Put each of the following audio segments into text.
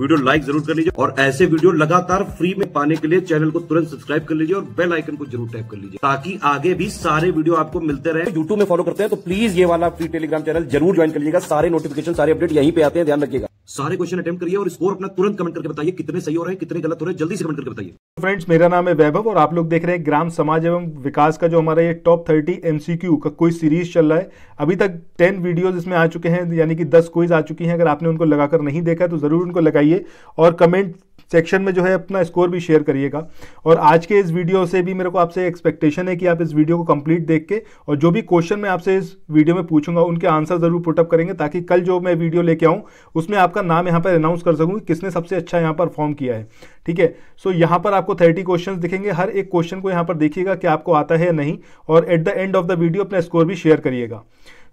video like जरूर कर लीजिए और ऐसे वीडियो लगातार फ्री में पाने के लिए चैनल को तुरंत सब्सक्राइब कर लीजिए और बेल आइकन को जरूर टैप कर लीजिए ताकि आगे भी सारे वीडियो आपको मिलते रहे यूट्यूब में फॉलो करते हैं तो प्लीज ये वाला फ्री टेलीग्राम चैनल जरूर ज्वाइन कर लीजिएगा सारे नोटिफिकेशन सारे अपडेट यहीं पे आते हैं ध्यान रखिएगा सारे क्वेश्चन अटेम्प करिए और स्कोर अपना तुरंत कमेंट करके बताइए कितने सही हो रहे हैं कितने गलत हो रहे हैं जल्दी से कमेंट करके बताइए फ्रेंड्स मेरा नाम है वैभव और आप लोग देख रहे हैं ग्राम समाज एवं विकास का जो हमारा ये टॉप थर्टी एमसीक्यू का कोई सीरीज चल रहा है अभी तक टेन वीडियोज इसमें आ चुके हैं यानी कि दस क्विज आ चुकी हैं अगर आपने उनको लगाकर नहीं देखा तो जरूर उनको लगाइए बताइए और कमेंट सेक्शन में जो है अपना स्कोर भी शेयर करिएगा और आज के इस वीडियो से भी मेरे को आपसे एक्सपेक्टेशन है कि आप इस वीडियो को कंप्लीट देख के और जो भी क्वेश्चन मैं आपसे इस वीडियो में पूछूंगा उनके आंसर जरूर पुटअप करेंगे ताकि कल जो मैं वीडियो लेके आऊँ उसमें आपका नाम यहाँ पर अनाउंस कर सकूँ कि किसने सबसे अच्छा यहाँ पर फॉर्म किया है ठीक है सो यहाँ पर आपको थर्टी क्वेश्चन दिखेंगे हर एक क्वेश्चन को यहाँ पर देखिएगा कि आपको आता है या नहीं और at the end of the video अपना स्कोर भी शेयर करिएगा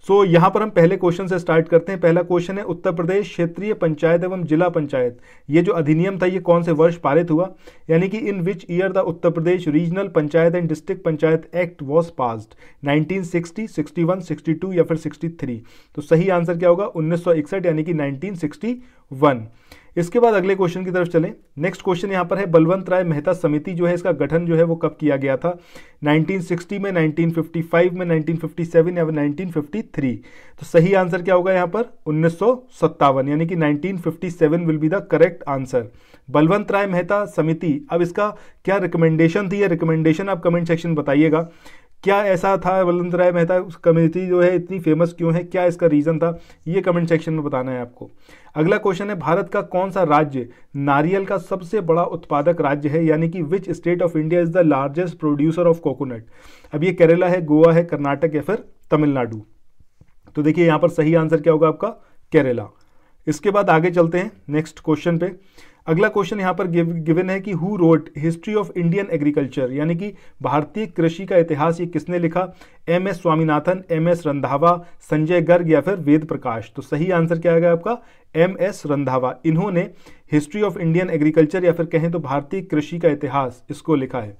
सो so, यहाँ पर हम पहले क्वेश्चन से स्टार्ट करते हैं पहला क्वेश्चन है उत्तर प्रदेश क्षेत्रीय पंचायत एवं जिला पंचायत ये जो अधिनियम था ये कौन से वर्ष पारित हुआ यानी कि in which year the Uttar Pradesh regional panchayat and district panchayat act was passed 1960, 61, 62 या फिर 63 तो सही आंसर क्या होगा 1961 यानी कि 1961 इसके बाद अगले क्वेश्चन की तरफ चलें नेक्स्ट क्वेश्चन यहाँ पर है बलवंत राय मेहता समिति जो है इसका गठन जो है वो कब किया गया था 1960 में 1955 में 1957 या 1953 तो सही आंसर क्या होगा यहाँ पर उन्नीस यानी कि 1957 will be the correct answer Balwant Rai Mehta समिति अब इसका क्या रिकमेंडेशन थी या रिकमेंडेशन आप कमेंट सेक्शन बताइएगा क्या ऐसा था वलंत राय मेहता कमेटी जो है इतनी फेमस क्यों है क्या इसका रीज़न था ये कमेंट सेक्शन में बताना है आपको अगला क्वेश्चन है भारत का कौन सा राज्य नारियल का सबसे बड़ा उत्पादक राज्य है यानी कि which state of India is the largest producer of coconut अब ये केरला है गोवा है कर्नाटक या फिर तमिलनाडु तो देखिए यहाँ पर सही आंसर क्या होगा आपका केरला इसके बाद आगे चलते हैं नेक्स्ट क्वेश्चन पे अगला क्वेश्चन यहाँ पर गिवन है कि who wrote history of Indian agriculture यानी कि भारतीय कृषि का इतिहास ये किसने लिखा M S Swaminathan M S Randhawa Sanjay Garg या फिर वेद प्रकाश तो सही आंसर क्या आएगा आपका एम एस रंधावा इन्होंने हिस्ट्री ऑफ इंडियन एग्रीकल्चर या फिर कहें तो भारतीय कृषि का इतिहास इसको लिखा है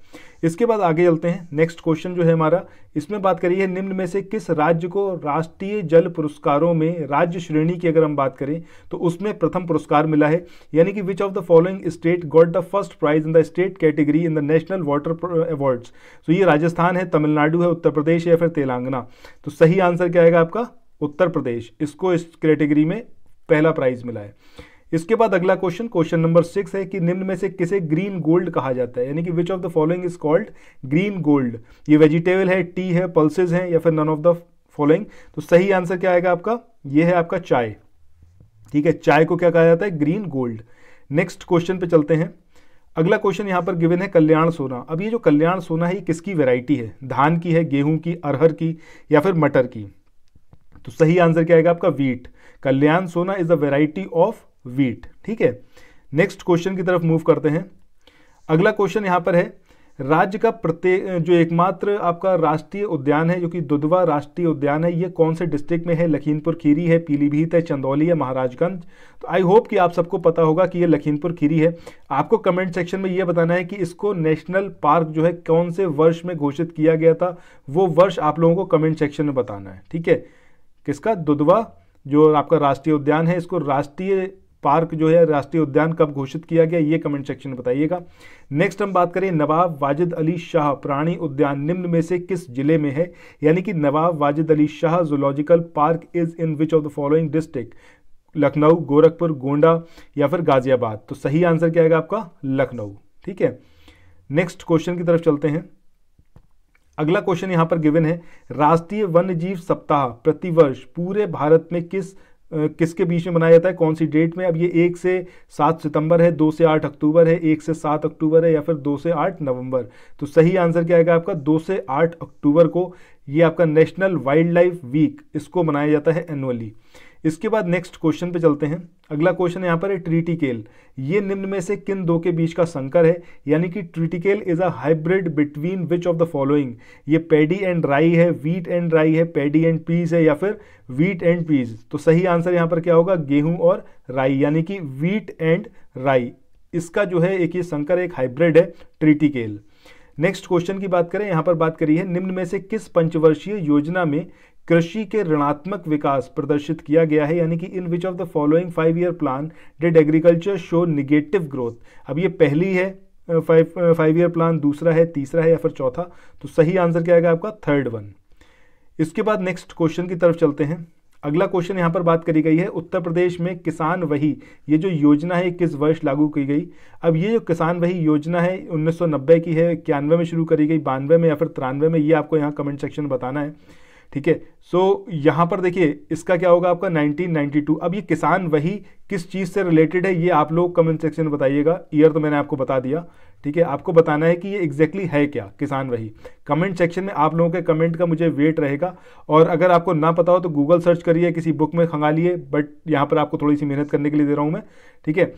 इसके बाद आगे चलते हैं नेक्स्ट क्वेश्चन जो है हमारा इसमें बात करिए निम्न में से किस राज्य को राष्ट्रीय जल पुरस्कारों में राज्य श्रेणी की अगर हम बात करें तो उसमें प्रथम पुरस्कार मिला है यानी कि which of the following state got the first prize in the state category in the national water awards तो ये राजस्थान है तमिलनाडु है उत्तर प्रदेश है या फिर तेलंगाना तो सही आंसर क्या आएगा आपका उत्तर प्रदेश इसको इस कैटेगरी में पहला प्राइज मिला है इसके बाद अगला क्वेश्चन क्वेश्चन नंबर सिक्स है कि निम्न में से किसे ग्रीन गोल्ड कहा जाता है यानी कि which of the following is called green gold ये वेजिटेबल है टी है पल्सेज हैं या फिर नन ऑफ द फॉलोइंग तो सही आंसर क्या आएगा आपका ये है आपका चाय ठीक है चाय को क्या कहा जाता है ग्रीन गोल्ड नेक्स्ट क्वेश्चन पे चलते हैं अगला क्वेश्चन यहाँ पर गिवन है कल्याण सोना अब ये जो कल्याण सोना है ये किसकी वेराइटी है धान की है गेहूं की अरहर की या फिर मटर की तो सही आंसर क्या आएगा आपका wheat Kalyan Sona is a variety of wheat ठीक है नेक्स्ट क्वेश्चन की तरफ मूव करते हैं अगला क्वेश्चन यहाँ पर है राज्य का प्रत्येक जो एकमात्र आपका राष्ट्रीय उद्यान है जो कि दुधवा राष्ट्रीय उद्यान है ये कौन से डिस्ट्रिक्ट में है लखीमपुर खीरी है पीलीभीत है चंदौली है महाराजगंज तो आई होप कि आप सबको पता होगा कि ये लखीमपुर खीरी है आपको कमेंट सेक्शन में ये बताना है कि इसको नेशनल पार्क जो है कौन से वर्ष में घोषित किया गया था वो वर्ष आप लोगों को कमेंट सेक्शन में बताना है ठीक है किसका दुधवा जो आपका राष्ट्रीय उद्यान है इसको राष्ट्रीय पार्क जो है राष्ट्रीय उद्यान कब घोषित किया गया ये कमेंट सेक्शन में बताइएगा नेक्स्ट हम बात करें नवाब वाजिद अली शाह प्राणी उद्यान निम्न में से किस जिले में है यानी कि Nawab Wajid Ali Shah zoological park is in which of the following district Lucknow Gorakhpur Gonda या फिर गाजियाबाद तो सही आंसर क्या आएगा आपका लखनऊ ठीक है नेक्स्ट क्वेश्चन की तरफ चलते हैं अगला क्वेश्चन यहां पर गिवन है राष्ट्रीय वन्य जीव सप्ताह प्रतिवर्ष पूरे भारत में किस किसके बीच में मनाया जाता है कौन सी डेट में अब ये एक से सात सितंबर है दो से आठ अक्टूबर है एक से सात अक्टूबर है या फिर दो से आठ नवंबर तो सही आंसर क्या आएगा आपका दो से आठ अक्टूबर को ये आपका नेशनल वाइल्ड लाइफ वीक इसको मनाया जाता है एनुअली इसके बाद नेक्स्ट क्वेश्चन पे चलते हैं अगला क्वेश्चन यहाँ पर है ट्रिटिकेल ये निम्न में से किन दो के बीच का संकर है यानी कि triticale is a hybrid between which of the following ये पेडी एंड राई है वीट एंड राई है पेडी एंड पीज है या फिर वीट एंड पीज तो सही आंसर यहाँ पर क्या होगा गेहूं और राई यानी कि वीट एंड राई इसका जो है एक ये संकर एक हाइब्रिड है ट्रिटिकेल नेक्स्ट क्वेश्चन की बात करें यहाँ पर बात करी है निम्न में से किस पंचवर्षीय योजना में कृषि के ऋणात्मक विकास प्रदर्शित किया गया है यानी कि in which of the following five year plan did agriculture show negative growth अब ये पहली है फाइव फाइव ईयर प्लान दूसरा है तीसरा है या फिर चौथा तो सही आंसर क्या आएगा आपका थर्ड वन इसके बाद नेक्स्ट क्वेश्चन की तरफ चलते हैं अगला क्वेश्चन यहाँ पर बात करी गई है उत्तर प्रदेश में किसान वही ये जो योजना है किस वर्ष लागू की गई अब ये जो किसान वही योजना है 1990 की है इक्यानवे में शुरू करी गई बानवे में या फिर तिरानवे में ये आपको यहाँ कमेंट सेक्शन में बताना है ठीक है सो यहाँ पर देखिए इसका क्या होगा आपका 1992 अब ये किसान वही किस चीज़ से रिलेटेड है ये आप लोग कमेंट सेक्शन में बताइएगा ईयर तो मैंने आपको बता दिया ठीक है आपको बताना है कि ये एग्जैक्टली exactly है क्या किसान वही कमेंट सेक्शन में आप लोगों के कमेंट का मुझे वेट रहेगा और अगर आपको ना पता हो तो गूगल सर्च करिए किसी बुक में खंगालिए बट यहाँ पर आपको थोड़ी सी मेहनत करने के लिए दे रहा हूँ मैं ठीक है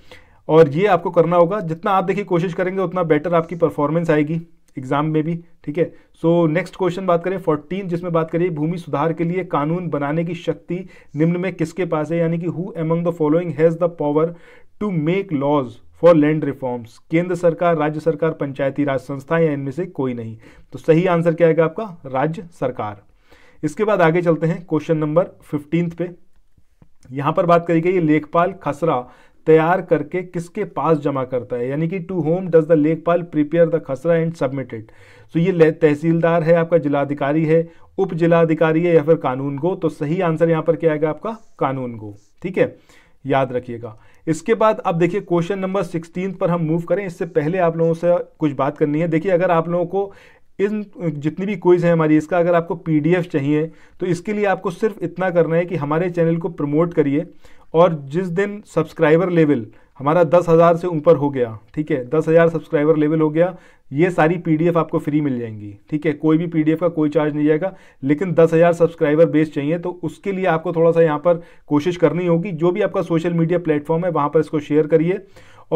और ये आपको करना होगा जितना आप देखिए कोशिश करेंगे उतना बेटर आपकी परफॉर्मेंस आएगी एग्जाम में भी ठीक है सो नेक्स्ट क्वेश्चन बात करें फोर्टीन जिसमें बात करिए भूमि सुधार के लिए कानून बनाने की शक्ति निम्न में किसके पास है यानी कि who among the following has the power to make laws for land reforms केंद्र सरकार राज्य सरकार पंचायती राज संस्था या इनमें से कोई नहीं तो सही आंसर क्या आएगा आपका राज्य सरकार इसके बाद आगे चलते हैं क्वेश्चन नंबर फिफ्टींथ पे यहां पर बात करी गई लेखपाल खसरा तैयार करके किसके पास जमा करता है यानी कि to whom does the lekhpal prepare the khasra and submitted so ये तहसीलदार है आपका जिलाधिकारी है उप जिलाधिकारी है या फिर कानून गो तो सही आंसर यहाँ पर क्या आएगा आपका कानून गो ठीक है याद रखिएगा इसके बाद अब देखिए क्वेश्चन नंबर सिक्सटीन पर हम मूव करें इससे पहले आप लोगों से कुछ बात करनी है देखिए अगर आप लोगों को इन जितनी भी क्विज है हमारी इसका अगर आपको पीडीएफ चाहिए तो इसके लिए आपको सिर्फ इतना करना है कि हमारे चैनल को प्रमोट करिए और जिस दिन सब्सक्राइबर लेवल हमारा दस हज़ार से ऊपर हो गया ठीक है दस हज़ार सब्सक्राइबर लेवल हो गया ये सारी पीडीएफ आपको फ्री मिल जाएंगी ठीक है कोई भी पीडीएफ का कोई चार्ज नहीं जाएगा लेकिन दस हज़ार सब्सक्राइबर बेस चाहिए तो उसके लिए आपको थोड़ा सा यहाँ पर कोशिश करनी होगी जो भी आपका सोशल मीडिया प्लेटफॉर्म है वहाँ पर इसको शेयर करिए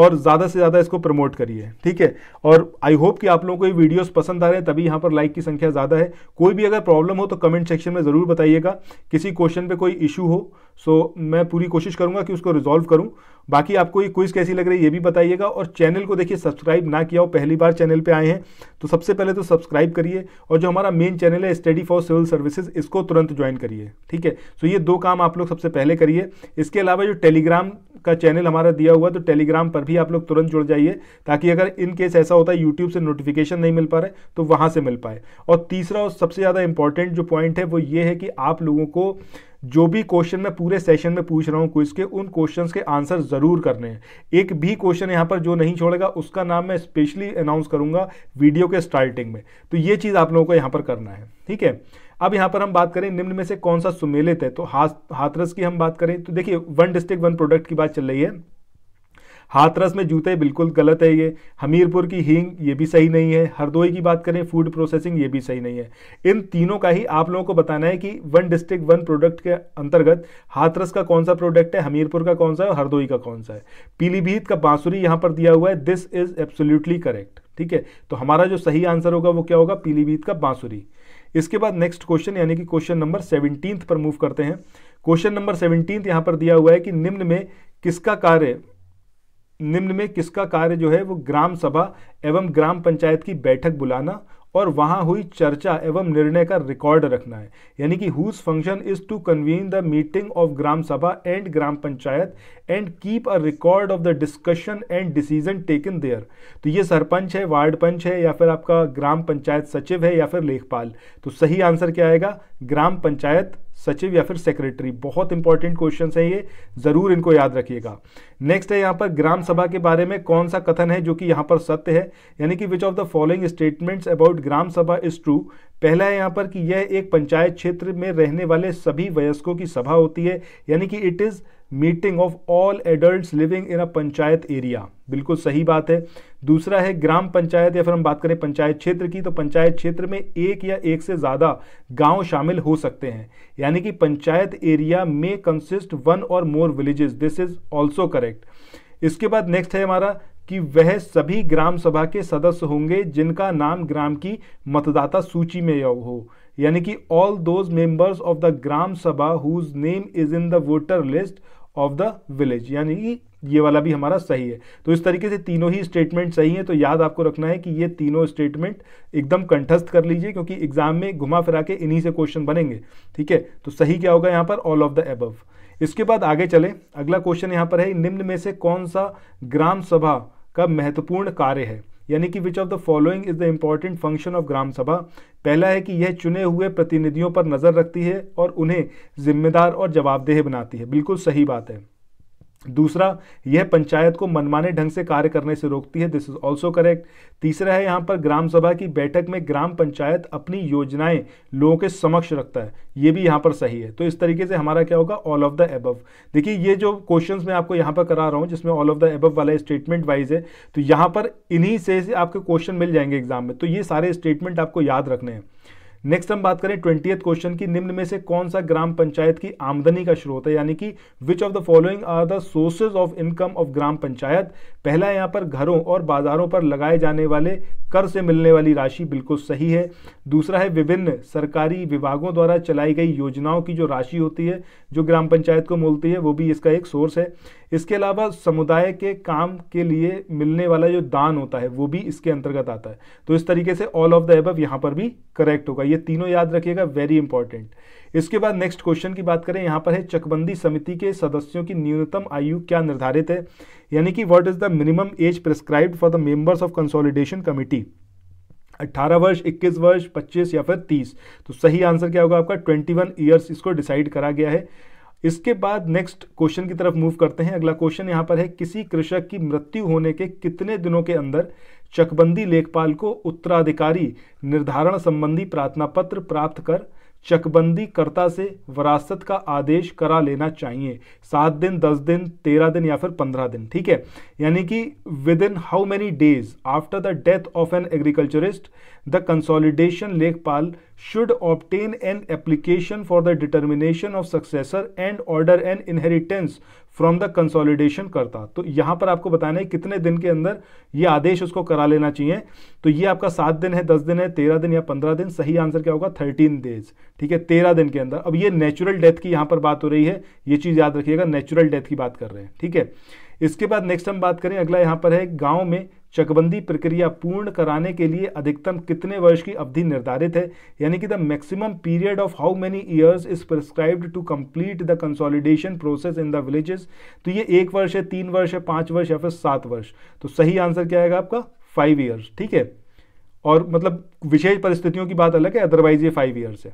और ज़्यादा से ज़्यादा इसको प्रमोट करिए ठीक है और आई होप कि आप लोगों को ये वीडियोस पसंद आ रहे हैं तभी यहाँ पर लाइक की संख्या ज़्यादा है कोई भी अगर प्रॉब्लम हो तो कमेंट सेक्शन में ज़रूर बताइएगा किसी क्वेश्चन पे कोई इशू हो सो so, मैं पूरी कोशिश करूँगा कि उसको रिजॉल्व करूँ बाकी आपको ये क्विज़ कैसी लग रही है ये भी बताइएगा और चैनल को देखिए सब्सक्राइब ना किया हो पहली बार चैनल पे आए हैं तो सबसे पहले तो सब्सक्राइब करिए और जो हमारा मेन चैनल है स्टडी फॉर सिविल सर्विसेज इसको तुरंत ज्वाइन करिए ठीक है सो ये दो काम आप लोग सबसे पहले करिए इसके अलावा जो टेलीग्राम का चैनल हमारा दिया हुआ तो टेलीग्राम पर भी आप लोग तुरंत जुड़ जाइए ताकि अगर इन केस ऐसा होता है यूट्यूब से नोटिफिकेशन नहीं मिल पा रहे तो वहाँ से मिल पाए और तीसरा और सबसे ज़्यादा इंपॉर्टेंट जो पॉइंट है वो ये है कि आप लोगों को जो भी क्वेश्चन मैं पूरे सेशन में पूछ रहा हूँ क्विज के उन क्वेश्चन के आंसर ज़रूर करने हैं एक भी क्वेश्चन यहाँ पर जो नहीं छोड़ेगा उसका नाम मैं स्पेशली अनाउंस करूंगा वीडियो के स्टार्टिंग में तो ये चीज़ आप लोगों को यहाँ पर करना है ठीक है अब यहाँ पर हम बात करें निम्न में से कौन सा सुमेलित है तो हाथ हाथरस की हम बात करें तो देखिए वन डिस्ट्रिक्ट वन प्रोडक्ट की बात चल रही है हाथरस में जूते बिल्कुल गलत है ये हमीरपुर की हींग ये भी सही नहीं है हरदोई की बात करें फूड प्रोसेसिंग ये भी सही नहीं है इन तीनों का ही आप लोगों को बताना है कि वन डिस्ट्रिक्ट वन प्रोडक्ट के अंतर्गत हाथरस का कौन सा प्रोडक्ट है हमीरपुर का कौन सा है हरदोई का कौन सा है पीलीभीत का बांसुरी यहाँ पर दिया हुआ है दिस इज एब्सोल्यूटली करेक्ट ठीक है तो हमारा जो सही आंसर होगा वो क्या होगा पीलीभीत का बांसुरी इसके बाद नेक्स्ट क्वेश्चन यानी कि क्वेश्चन नंबर सेवनटीन्थ पर मूव करते हैं क्वेश्चन नंबर सेवनटीन यहाँ पर दिया हुआ है कि निम्न में किसका कार्य निम्न में किसका कार्य जो है वो ग्राम सभा एवं ग्राम पंचायत की बैठक बुलाना और वहाँ हुई चर्चा एवं निर्णय का रिकॉर्ड रखना है यानी कि whose function is to convene the meeting of gram sabha and gram panchayat and keep a record of the discussion and decision taken there तो ये सरपंच है वार्ड पंच है या फिर आपका ग्राम पंचायत सचिव है या फिर लेखपाल तो सही आंसर क्या आएगा ग्राम पंचायत सचिव या फिर सेक्रेटरी बहुत इंपॉर्टेंट क्वेश्चन है ये ज़रूर इनको याद रखिएगा नेक्स्ट है यहाँ पर ग्राम सभा के बारे में कौन सा कथन है जो कि यहाँ पर सत्य है यानी कि which of the following statements about gram sabha is true पहला है यहाँ पर कि यह एक पंचायत क्षेत्र में रहने वाले सभी वयस्कों की सभा होती है यानी कि it is meeting of all adult living in a panchayat area बिल्कुल सही बात है दूसरा है ग्राम पंचायत या फिर हम बात करें पंचायत क्षेत्र की तो पंचायत क्षेत्र में एक या एक से ज़्यादा गांव शामिल हो सकते हैं यानी कि पंचायत एरिया में कंसिस्ट वन और more villages this is also correct इसके बाद नेक्स्ट है हमारा कि वह सभी ग्राम सभा के सदस्य होंगे जिनका नाम ग्राम की मतदाता सूची में हो यानी कि all those members of the gram sabha whose name is in the voter list of the village यानी कि ये वाला भी हमारा सही है तो इस तरीके से तीनों ही स्टेटमेंट सही हैं तो याद आपको रखना है कि ये तीनों स्टेटमेंट एकदम कंठस्थ कर लीजिए क्योंकि एग्जाम में घुमा फिरा के इन्हीं से क्वेश्चन बनेंगे ठीक है तो सही क्या होगा यहाँ पर ऑल ऑफ द एबव इसके बाद आगे चले अगला क्वेश्चन यहाँ पर है निम्न में से कौन सा ग्राम सभा का महत्वपूर्ण कार्य है यानी कि which of the following is the important function of gram sabha पहला है कि यह चुने हुए प्रतिनिधियों पर नज़र रखती है और उन्हें जिम्मेदार और जवाबदेह बनाती है बिल्कुल सही बात है दूसरा यह पंचायत को मनमाने ढंग से कार्य करने से रोकती है दिस इज ऑल्सो करेक्ट तीसरा है यहाँ पर ग्राम सभा की बैठक में ग्राम पंचायत अपनी योजनाएं लोगों के समक्ष रखता है ये भी यहाँ पर सही है तो इस तरीके से हमारा क्या होगा ऑल ऑफ द एबव देखिए ये जो क्वेश्चंस मैं आपको यहाँ पर करा रहा हूँ जिसमें ऑल ऑफ द एबव वाला स्टेटमेंट वाइज है तो यहाँ पर इन्हीं से आपके क्वेश्चन मिल जाएंगे एग्जाम में तो ये सारे स्टेटमेंट आपको याद रखने हैं नेक्स्ट हम बात करें ट्वेंटी क्वेश्चन की निम्न में से कौन सा ग्राम पंचायत की आमदनी का स्रोत है यानी कि which of the following are the sources of income of gram panchayat पहला यहाँ पर घरों और बाजारों पर लगाए जाने वाले कर से मिलने वाली राशि बिल्कुल सही है दूसरा है विभिन्न सरकारी विभागों द्वारा चलाई गई योजनाओं की जो राशि होती है जो ग्राम पंचायत को मिलती है वो भी इसका एक सोर्स है इसके अलावा समुदाय के काम के लिए मिलने वाला जो दान होता है वो भी इसके अंतर्गत आता है तो इस तरीके से ऑल ऑफ द एब यहाँ पर भी करेक्ट होगा ये तीनों याद रखिएगा वेरी इंपॉर्टेंट इसके बाद नेक्स्ट क्वेश्चन की बात करें यहाँ पर है चकबंदी समिति के सदस्यों की न्यूनतम आयु क्या निर्धारित है यानी कि what is the minimum age prescribe for the members of consolidation committee 18 वर्ष 21 वर्ष 25 या फिर 30 तो सही आंसर क्या होगा आपका 21 इयर्स इसको डिसाइड करा गया है इसके बाद नेक्स्ट क्वेश्चन की तरफ मूव करते हैं अगला क्वेश्चन यहां पर है किसी कृषक की मृत्यु होने के कितने दिनों के अंदर चकबंदी लेखपाल को उत्तराधिकारी निर्धारण संबंधी प्रार्थना पत्र प्राप्त कर चकबंदी कर्ता से वरासत का आदेश करा लेना चाहिए सात दिन दस दिन तेरह दिन या फिर पंद्रह दिन ठीक है यानी कि within how many days after the death of an agriculturist the consolidation lekhpal should obtain an application for the determination of successor and order an inheritance from the consolidation करता तो यहां पर आपको बताना है कितने दिन के अंदर ये आदेश उसको करा लेना चाहिए तो ये आपका सात दिन है दस दिन है तेरह दिन या पंद्रह दिन सही आंसर क्या होगा थर्टीन डेज ठीक है तेरह दिन के अंदर अब ये नेचुरल डेथ की यहां पर बात हो रही है ये चीज़ याद रखिएगा नेचुरल डेथ की बात कर रहे हैं ठीक है इसके बाद नेक्स्ट हम बात करें अगला यहाँ पर है गाँव में चकबंदी प्रक्रिया पूर्ण कराने के लिए अधिकतम कितने वर्ष की अवधि निर्धारित है यानी कि the maximum period of how many years is prescribed to complete the consolidation process in the villages तो ये एक वर्ष है तीन वर्ष है पाँच वर्ष या फिर सात वर्ष तो सही आंसर क्या आएगा आपका फाइव ईयर्स ठीक है और मतलब विशेष परिस्थितियों की बात अलग है अदरवाइज ये फाइव ईयर्स है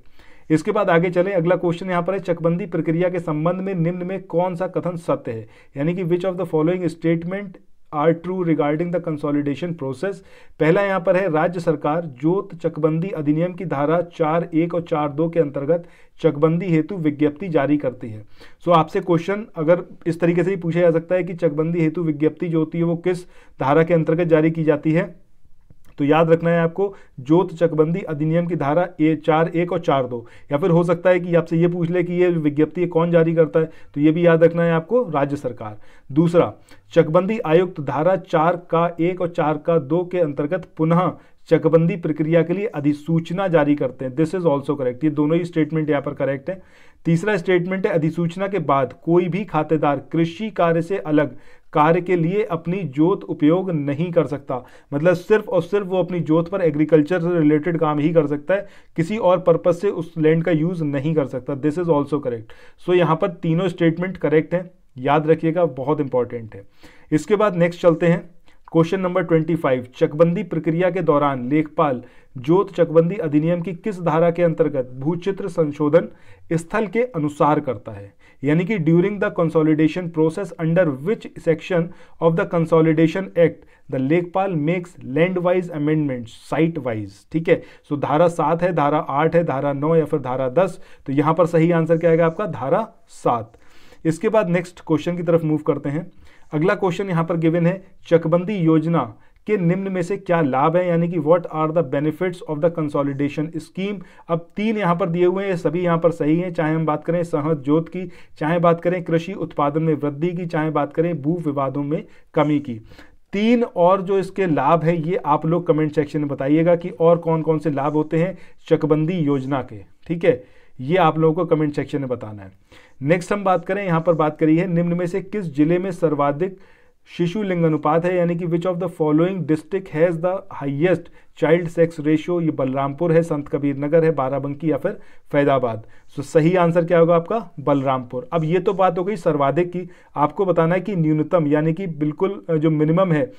इसके बाद आगे चले अगला क्वेश्चन यहाँ पर है चकबंदी प्रक्रिया के संबंध में निम्न में कौन सा कथन सत्य है यानी कि which of the following statement are true regarding the consolidation process पहला यहाँ पर है राज्य सरकार जोत चकबंदी अधिनियम की धारा चार एक और चार दो के अंतर्गत चकबंदी हेतु विज्ञप्ति जारी करती है सो so, आपसे क्वेश्चन अगर इस तरीके से ही पूछा जा सकता है कि चकबंदी हेतु विज्ञप्ति जो होती है वो किस धारा के अंतर्गत जारी की जाती है तो याद रखना है आपको जोत चकबंदी अधिनियम की धारा ए चार एक और चार दो या फिर हो सकता है कि आपसे ये पूछ ले कि ये विज्ञप्ति कौन जारी करता है तो ये भी याद रखना है आपको राज्य सरकार दूसरा चकबंदी आयुक्त धारा चार का एक और चार का दो के अंतर्गत पुनः चकबंदी प्रक्रिया के लिए अधिसूचना जारी करते हैं दिस इज ऑल्सो करेक्ट ये दोनों ही स्टेटमेंट यहाँ पर करेक्ट है तीसरा स्टेटमेंट है अधिसूचना के बाद कोई भी खातेदार कृषि कार्य से अलग कार्य के लिए अपनी जोत उपयोग नहीं कर सकता मतलब सिर्फ और सिर्फ वो अपनी जोत पर एग्रीकल्चर से रिलेटेड काम ही कर सकता है किसी और पर्पज से उस लैंड का यूज़ नहीं कर सकता this is also correct so यहाँ पर तीनों स्टेटमेंट करेक्ट हैं याद रखिएगा बहुत इंपॉर्टेंट है इसके बाद नेक्स्ट चलते हैं क्वेश्चन नंबर 25 चकबंदी प्रक्रिया के दौरान लेखपाल जोत चकबंदी अधिनियम की किस धारा के अंतर्गत भूचित्र संशोधन स्थल के अनुसार करता है यानी कि during the consolidation process under which section of the consolidation act the lekhpal makes land wise amendment site wise ठीक है सो धारा सात है धारा आठ है धारा नौ या फिर धारा दस तो यहां पर सही आंसर क्या आएगा आपका धारा सात इसके बाद नेक्स्ट क्वेश्चन की तरफ मूव करते हैं अगला क्वेश्चन यहाँ पर गिवन है चकबंदी योजना के निम्न में से क्या लाभ है यानी कि what are the benefits of the consolidation scheme अब तीन यहाँ पर दिए हुए हैं सभी यहाँ पर सही हैं चाहे हम बात करें सहज ज्योत की चाहे बात करें कृषि उत्पादन में वृद्धि की चाहे बात करें भू विवादों में कमी की तीन और जो इसके लाभ है ये आप लोग कमेंट सेक्शन में बताइएगा कि और कौन कौन से लाभ होते हैं चकबंदी योजना के ठीक है ये आप लोगों को कमेंट सेक्शन में बताना है नेक्स्ट हम बात करें यहाँ पर बात करी है निम्न में से किस जिले में सर्वाधिक शिशु लिंग अनुपात है यानी कि which of the following district has the highest child sex ratio ये बलरामपुर है संत कबीर नगर है बाराबंकी या फिर फैदाबाद सो so, सही आंसर क्या होगा आपका बलरामपुर अब ये तो बात हो गई सर्वाधिक की आपको बताना है कि न्यूनतम यानी कि बिल्कुल जो मिनिमम है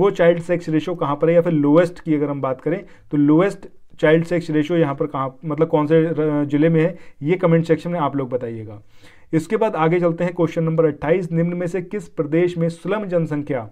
वो चाइल्ड सेक्स रेशियो कहाँ पर है या फिर लोएस्ट की अगर हम बात करें तो लोएस्ट चाइल्ड सेक्स रेशियो यहाँ पर कहाँ मतलब कौन से ज़िले में है ये कमेंट सेक्शन में आप लोग बताइएगा इसके बाद आगे चलते हैं क्वेश्चन नंबर 28 निम्न में से किस प्रदेश में स्लम जनसंख्या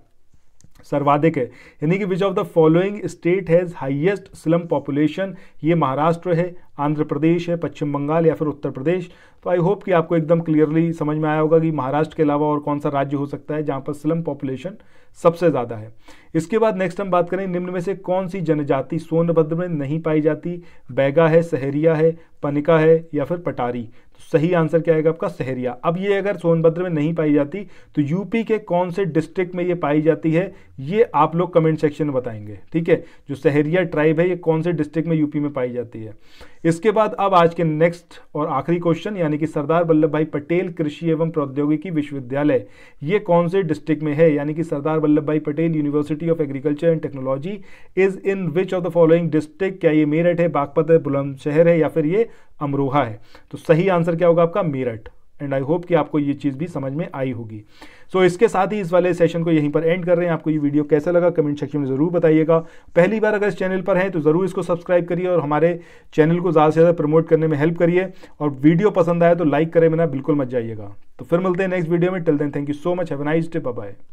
सर्वाधिक है यानी कि which of the following state has highest slum population ये महाराष्ट्र है आंध्र प्रदेश है पश्चिम बंगाल या फिर उत्तर प्रदेश तो आई होप कि आपको एकदम क्लियरली समझ में आया होगा कि महाराष्ट्र के अलावा और कौन सा राज्य हो सकता है जहाँ पर स्लम पॉपुलेशन सबसे ज़्यादा है इसके बाद नेक्स्ट हम बात करें निम्न में से कौन सी जनजाति सोनभद्र में नहीं पाई जाती बैगा है सहरिया है पनिका है या फिर पटारी तो सही आंसर क्या आएगा आपका सहरिया अब ये अगर सोनभद्र में नहीं पाई जाती तो यूपी के कौन से डिस्ट्रिक्ट में ये पाई जाती है ये आप लोग कमेंट सेक्शन में बताएंगे ठीक है जो सहरिया ट्राइब है ये कौन से डिस्ट्रिक्ट में यूपी में पाई जाती है इसके बाद अब आज के नेक्स्ट और आखिरी क्वेश्चन यानी कि सरदार वल्लभ भाई पटेल कृषि एवं प्रौद्योगिकी विश्वविद्यालय ये कौन से डिस्ट्रिक्ट में है यानी कि Sardar Vallabh Bhai Patel university of agriculture and technology is in which of the following district क्या ये मेरठ है बागपत है बुलंदशहर है या फिर ये अमरोहा है तो सही आंसर क्या होगा आपका मेरठ एंड आई होप कि आपको ये चीज़ भी समझ में आई होगी सो so, इसके साथ ही इस वाले सेशन को यहीं पर एंड कर रहे हैं आपको ये वीडियो कैसा लगा कमेंट सेक्शन में ज़रूर बताइएगा पहली बार अगर इस चैनल पर हैं तो ज़रूर इसको सब्सक्राइब करिए और हमारे चैनल को ज़्यादा से ज़्यादा प्रमोट करने में हेल्प करिए और वीडियो पसंद आए तो लाइक करें बिना बिल्कुल मत जाइएगा तो फिर मिलते हैं नेक्स्ट वीडियो में till then thank you so much have nice day bye